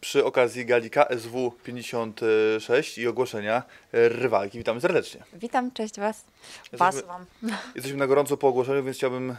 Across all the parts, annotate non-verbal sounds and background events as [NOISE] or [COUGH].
przy okazji Galika SW 56 i ogłoszenia rywalki. Witamy serdecznie. Witam, cześć Was. Was jesteśmy, Wam. [LAUGHS] Jesteśmy na gorąco po ogłoszeniu, więc chciałbym e,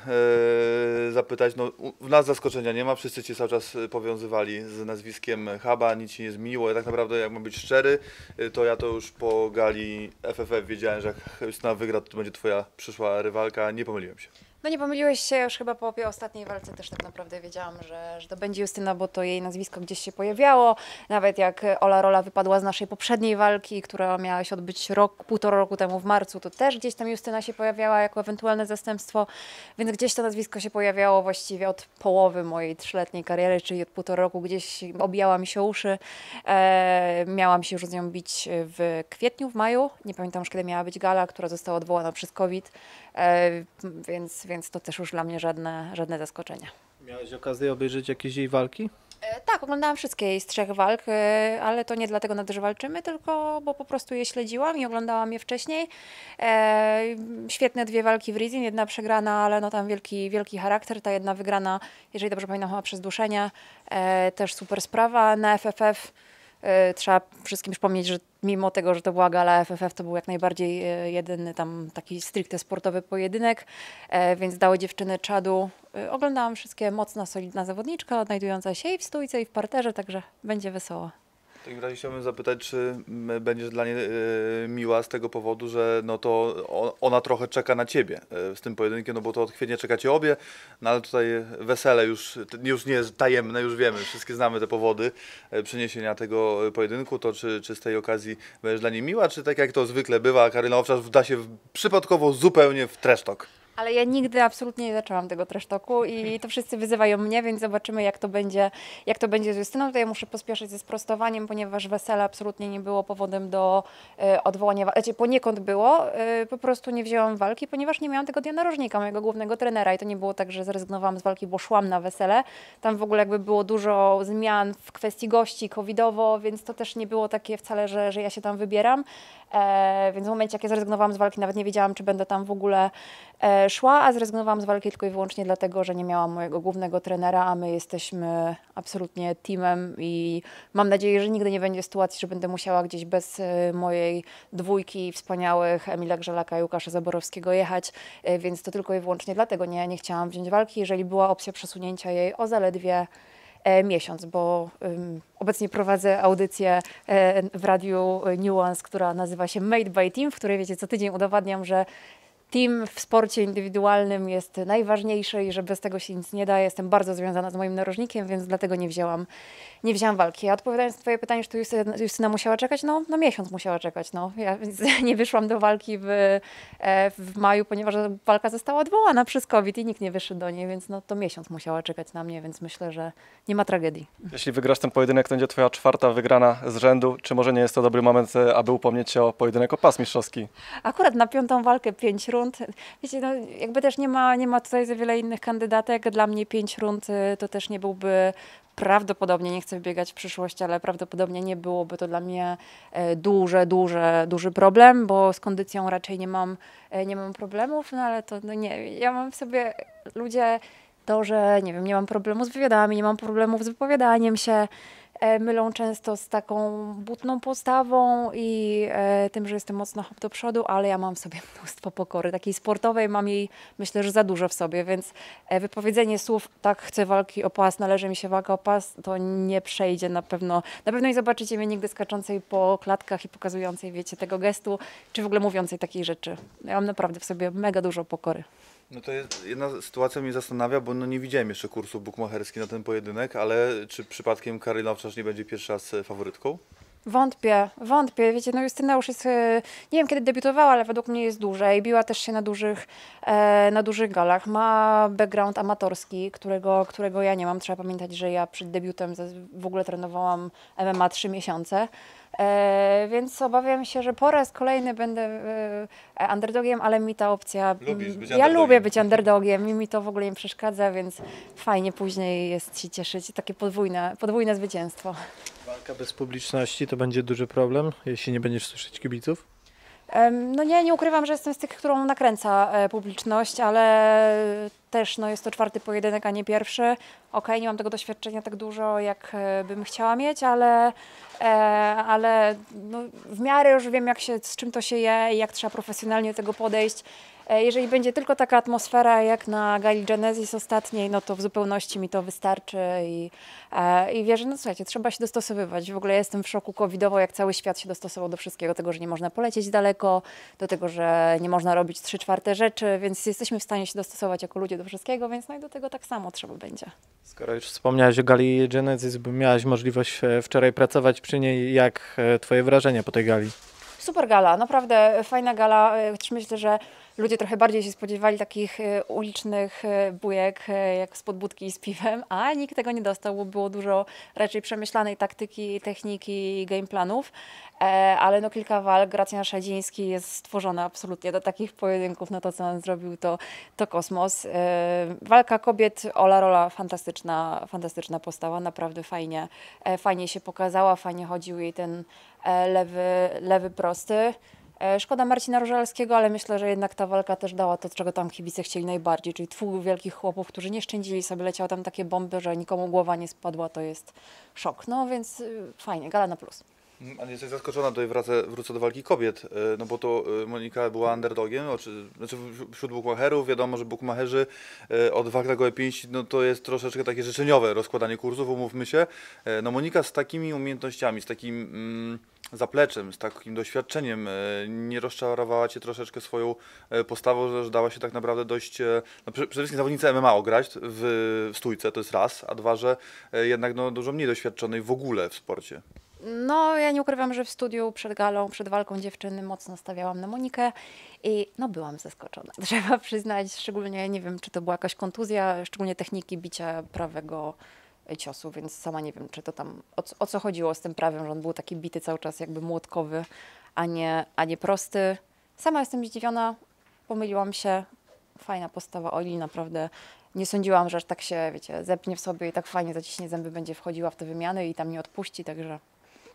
zapytać, no w nas zaskoczenia nie ma, wszyscy Cię cały czas e, powiązywali z nazwiskiem Chaba, nic się nie zmieniło. Ja tak naprawdę, jak mam być szczery, e, to ja to już po gali FFF wiedziałem, że jak Justyna wygra, to będzie Twoja przyszła rywalka, nie pomyliłem się. No nie pomyliłeś się, już chyba po ostatniej walce też tak naprawdę wiedziałam, że, że to będzie Justyna, bo to jej nazwisko gdzieś się pojawiało. Nawet jak Ola Rola wypadła z naszej poprzedniej walki, która miała się odbyć rok, półtora roku temu w marcu, to też gdzieś tam Justyna się pojawiała jako ewentualne zastępstwo, więc gdzieś to nazwisko się pojawiało właściwie od połowy mojej trzyletniej kariery, czyli od półtora roku gdzieś obijała mi się uszy. E, miałam się już z nią bić w kwietniu, w maju. Nie pamiętam już kiedy miała być gala, która została odwołana przez COVID, e, więc więc to też już dla mnie żadne, żadne zaskoczenie. Miałeś okazję obejrzeć jakieś jej walki? E, tak, oglądałam wszystkie jej z trzech walk, e, ale to nie dlatego, nad walczymy, tylko bo po prostu je śledziłam i oglądałam je wcześniej. E, świetne dwie walki w Rizin, jedna przegrana, ale no tam wielki, wielki charakter, ta jedna wygrana, jeżeli dobrze pamiętam, chyba przez duszenie, e, też super sprawa. Na FFF E, trzeba wszystkim przypomnieć, że mimo tego, że to była gala FFF, to był jak najbardziej e, jedyny tam taki stricte sportowy pojedynek, e, więc dały dziewczyny czadu. Oglądałam wszystkie, mocna, solidna zawodniczka, odnajdująca się i w stójce, i w parterze, także będzie wesoło. W takim razie chciałbym zapytać, czy będziesz dla niej y, miła z tego powodu, że no to ona trochę czeka na ciebie y, z tym pojedynkiem, no bo to od kwietnia czekacie obie, no ale tutaj wesele już, już nie jest tajemne, już wiemy, wszystkie znamy te powody y, przeniesienia tego pojedynku, to czy, czy z tej okazji będziesz dla niej miła, czy tak jak to zwykle bywa, Karyna Owczarz da się przypadkowo zupełnie w tresztok? Ale ja nigdy absolutnie nie zaczęłam tego tresztoku i to wszyscy wyzywają mnie, więc zobaczymy, jak to będzie, jak to będzie z Justyną. Tutaj muszę pospieszyć ze sprostowaniem, ponieważ wesele absolutnie nie było powodem do y, odwołania, znaczy poniekąd było, e, po prostu nie wzięłam walki, ponieważ nie miałam tego dnia narożnika, mojego głównego trenera i to nie było tak, że zrezygnowałam z walki, bo szłam na wesele. Tam w ogóle jakby było dużo zmian w kwestii gości covidowo, więc to też nie było takie wcale, że, że ja się tam wybieram. E, więc w momencie, jak ja zrezygnowałam z walki, nawet nie wiedziałam, czy będę tam w ogóle e, szła, a zrezygnowałam z walki tylko i wyłącznie dlatego, że nie miałam mojego głównego trenera, a my jesteśmy absolutnie teamem i mam nadzieję, że nigdy nie będzie sytuacji, że będę musiała gdzieś bez e, mojej dwójki wspaniałych Emila Grzelaka i Łukasza Zaborowskiego jechać, e, więc to tylko i wyłącznie dlatego nie, nie chciałam wziąć walki. Jeżeli była opcja przesunięcia jej o zaledwie E, miesiąc, bo obecnie prowadzę audycję e, w radiu e, Nuance, która nazywa się Made by Team, w której wiecie, co tydzień udowadniam, że team w sporcie indywidualnym jest najważniejszy i że bez tego się nic nie da. Jestem bardzo związana z moim narożnikiem, więc dlatego nie wzięłam, nie wzięłam walki. A odpowiadając na twoje pytanie, czy tu Justyna, Justyna musiała czekać? No, no miesiąc musiała czekać. No. Ja [LAUGHS] nie wyszłam do walki w, e, w maju, ponieważ walka została odwołana przez COVID i nikt nie wyszedł do niej, więc no, to miesiąc musiała czekać na mnie, więc myślę, że nie ma tragedii. Jeśli wygrasz ten pojedynek, to będzie twoja czwarta wygrana z rzędu. Czy może nie jest to dobry moment, e, aby upomnieć się o pojedynek o pas mistrzowski? Akurat na piątą walkę pięć rund, wiecie, no, jakby też nie ma, nie ma tutaj za wiele innych kandydatek. Dla mnie pięć rund y, to też nie byłby prawdopodobnie, nie chcę wbiegać w przyszłość, ale prawdopodobnie nie byłoby to dla mnie y, duże, duże, duży problem, bo z kondycją raczej nie mam, y, nie mam problemów, no ale to no nie, ja mam w sobie ludzie to, że nie wiem, nie mam problemu z wywiadami, nie mam problemów z wypowiadaniem się, E, mylą często z taką butną postawą i e, tym, że jestem mocno hop do przodu, ale ja mam w sobie [LAUGHS] mnóstwo pokory. Takiej sportowej mam jej, myślę, że za dużo w sobie, więc e, wypowiedzenie słów, tak, chcę walki o pas, należy mi się walka o pas, to nie przejdzie na pewno. Na pewno nie zobaczycie mnie nigdy skaczącej po klatkach i pokazującej, wiecie, tego gestu, czy w ogóle mówiącej takiej rzeczy. Ja mam naprawdę w sobie mega dużo pokory. No to jest, jedna sytuacja mnie zastanawia, bo no nie widziałem jeszcze kursu bukmacherski na ten pojedynek, ale czy przypadkiem Karolina Wczorz nie będzie pierwszy raz faworytką? Wątpię, wątpię. Wiecie, no Justyna już jest, e, nie wiem kiedy debiutowała, ale według mnie jest dłużej. Biła też się na dużych, e, na dużych galach. Ma background amatorski, którego, którego ja nie mam. Trzeba pamiętać, że ja przed debiutem w ogóle trenowałam MMA trzy miesiące. E, więc obawiam się, że po raz kolejny będę underdogiem, ale mi ta opcja. być mm, ja lubię być underdogiem i mi to w ogóle nie przeszkadza, więc fajnie później jest się cieszyć. Takie podwójne, podwójne zwycięstwo. Walka bez publiczności to będzie duży problem, jeśli nie będziesz słyszeć kibiców? No nie, nie ukrywam, że jestem z tych, którą nakręca e, publiczność, ale też no, jest to czwarty pojedynek, a nie pierwszy. Okej, okay, nie mam tego doświadczenia tak dużo, jak e, bym chciała mieć, ale, e, ale no, w miarę już wiem, jak się, z czym to się je i jak trzeba profesjonalnie do tego podejść. E, jeżeli będzie tylko taka atmosfera jak na Gali Genesis ostatniej, no to w zupełności mi to wystarczy i, e, i wierzę, no słuchajcie, trzeba się dostosowywać. W ogóle jestem w szoku covidowo, jak cały świat się dostosował do wszystkiego, tego, że nie można polecieć daleko, do tego, że nie można robić trzy czwarte rzeczy, więc jesteśmy w stanie się dostosować jako ludzie do wszystkiego, więc no i do tego tak samo trzeba będzie. Skoro już wspomniałaś o Gali Genesis, miałaś możliwość e, wczoraj pracować przy niej, jak twoje wrażenie po tej gali? Super gala, naprawdę fajna gala. Też myślę, że ludzie trochę bardziej się spodziewali takich e, ulicznych e, bujek, e, jak spod i z piwem, a nikt tego nie dostał, bo było dużo raczej przemyślanej taktyki, techniki, game planów, ale no kilka walk Gracjan Szadziński jest stworzona absolutnie do takich pojedynków, no to co on zrobił to, to kosmos. Walka kobiet, Ola Rola, fantastyczna, fantastyczna postawa, naprawdę fajnie, fajnie się pokazała, fajnie chodził jej ten lewy, lewy prosty. E, szkoda Marcina Różalskiego, ale myślę, że jednak ta walka też dała to, czego tam kibice chcieli najbardziej, czyli dwóch wielkich chłopów, którzy nie szczędzili sobie, leciały tam takie bomby, że nikomu głowa nie spadła, to jest szok. No więc y, fajnie, gala na plus. Mm, ale jesteś zaskoczona, tutaj wracę, wrócę do walki kobiet, y, no bo to y, Monika była underdogiem, oczy, znaczy wśród bukmacherów, wiadomo, że bukmacherzy od walk na gołe 5, no to jest troszeczkę takie życzeniowe rozkładanie kursów, umówmy się. E, no Monika z takimi umiejętnościami, z takim... Mm, zapleczem, z takim doświadczeniem. E, nie rozczarowała Cię troszeczkę swoją e, postawą, że dała się tak naprawdę dość, e, no przede wszystkim zawodnicę MMA ograć w, stójce, to jest raz, a dwa, że jednak no, dużo mniej doświadczonej w ogóle w sporcie. No, ja nie ukrywam, że w studiu przed galą, przed walką dziewczyny mocno stawiałam na Monikę i no byłam zaskoczona. [LAUGHS] Trzeba przyznać, szczególnie nie wiem, czy to była jakaś kontuzja, szczególnie techniki bicia prawego ciosu, więc sama nie wiem, czy to tam o, o, co chodziło z tym prawem, że on był taki bity cały czas jakby młotkowy, a nie, a nie prosty. Sama jestem zdziwiona, pomyliłam się. Fajna postawa Oli, naprawdę nie sądziłam, że aż tak się, wiecie, zepnie w sobie i tak fajnie zaciśnie zęby, będzie wchodziła w te wymiany i tam nie odpuści, także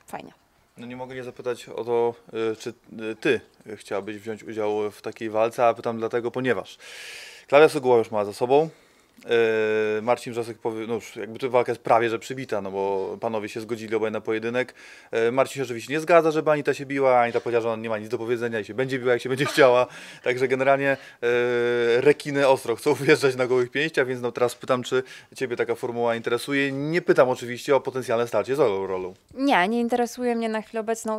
fajnie. No nie mogę nie zapytać o to, y, czy y, ty chciałabyś wziąć udział w takiej walce, a pytam dlatego, ponieważ Klawia Suguła już ma za sobą E, Marcin Wrzasek powie, no już jakby ta walka jest prawie, że przybita, no bo panowie się zgodzili obaj na pojedynek. E, Marcin się oczywiście nie zgadza, żeby Anita się biła, Anita powiedziała, że ona nie ma nic do powiedzenia i się będzie biła, jak się będzie chciała. [LAUGHS] Także generalnie e, rekiny ostro chcą wjeżdżać na gołych pięściach, więc no teraz pytam, czy ciebie taka formuła interesuje. Nie pytam oczywiście o potencjalne starcie z Olą Rolą. Nie, nie interesuje mnie na chwilę obecną.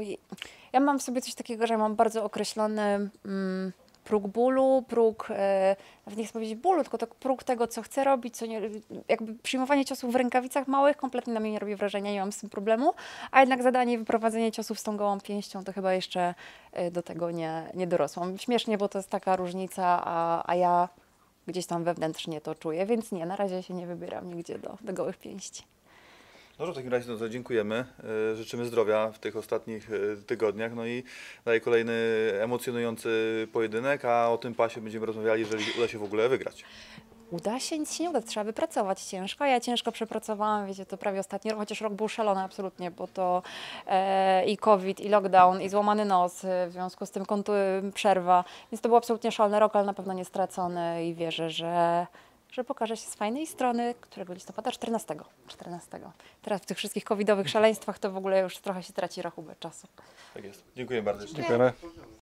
Ja mam w sobie coś takiego, że mam bardzo określony... Mm, próg bólu, próg, e, nawet nie chcę powiedzieć bólu, tylko tak próg tego, co chcę robić, co nie, jakby przyjmowanie ciosów w rękawicach małych kompletnie na mnie nie robi wrażenia, nie mam z tym problemu, a jednak zadanie wyprowadzenie ciosów z tą gołą pięścią to chyba jeszcze e, do tego nie, nie dorosłam. Śmiesznie, bo to jest taka różnica, a, a ja gdzieś tam wewnętrznie to czuję, więc nie, na razie się nie wybieram nigdzie do, do gołych pięści. Dobrze, no, w takim razie no to dziękujemy. E, życzymy zdrowia w tych ostatnich e, tygodniach. No i dalej kolejny emocjonujący pojedynek, a o tym pasie będziemy rozmawiali, jeżeli uda się w ogóle wygrać uda się, nic się nie uda, trzeba wypracować ciężko. Ja ciężko przepracowałam, wiecie, to prawie ostatni rok, chociaż rok był szalony absolutnie, bo to e, i COVID, i lockdown, i złamany nos, e, w związku z tym kontu, przerwa, więc to był absolutnie szalony rok, ale na pewno nie stracony i wierzę, że że pokaże się z fajnej strony, którego listopada? 14. 14. Teraz w tych wszystkich covidowych szaleństwach to w ogóle już trochę się traci rachubę czasu. Tak jest. Dziękuję bardzo. Dziękujemy.